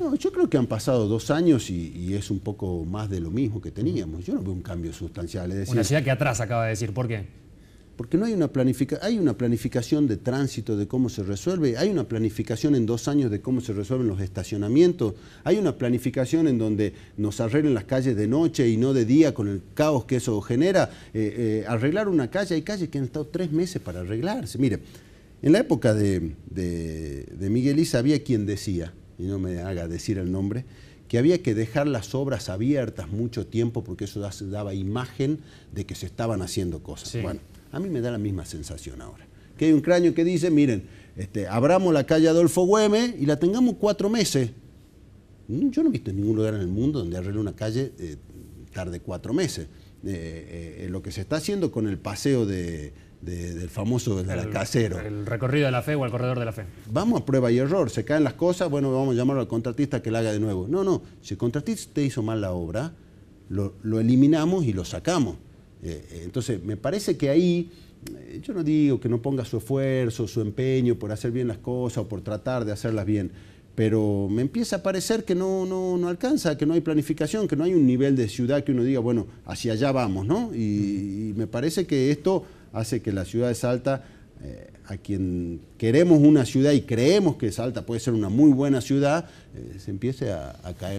No, yo creo que han pasado dos años y, es un poco más de lo mismo que teníamos. Yo no veo un cambio sustancial. Es una ciudad que atrás acaba de decir, ¿por qué? Porque no hay una, planifica hay una planificación de tránsito, de cómo se resuelve, hay una planificación en dos años de cómo se resuelven los estacionamientos, hay una planificación en donde nos arreglen las calles de noche y no de día con el caos que eso genera. Eh, eh, arreglar una calle, hay calles que han estado tres meses para arreglarse. Mire, en la época de, de Miguel Isa había quien decía, y no me haga decir el nombre, que había que dejar las obras abiertas mucho tiempo porque eso daba imagen de que se estaban haciendo cosas. Bueno, a mí me da la misma sensación ahora. Que hay un cráneo que dice, miren, este, abramos la calle Adolfo Güemes y la tengamos cuatro meses. Mm, yo no he visto en ningún lugar en el mundo donde arregle una calle eh, tarde cuatro meses. Eh, eh, lo que se está haciendo con el paseo del famoso del casero. El recorrido de la fe o el corredor de la fe. Vamos a prueba y error, se caen las cosas, bueno, vamos a llamar al contratista que la haga de nuevo. No, no, si el contratista hizo mal la obra, lo, eliminamos y lo sacamos. Eh, entonces, me parece que ahí, yo no digo que no ponga su esfuerzo, su empeño por hacer bien las cosas o por tratar de hacerlas bien, pero me empieza a parecer que no, no, alcanza, que no hay planificación, que no hay un nivel de ciudad que uno diga, bueno, hacia allá vamos, ¿no? Y, me parece que esto hace que la ciudad de Salta, eh, a quien queremos una ciudad y creemos que Salta puede ser una muy buena ciudad, eh, se empiece a caer.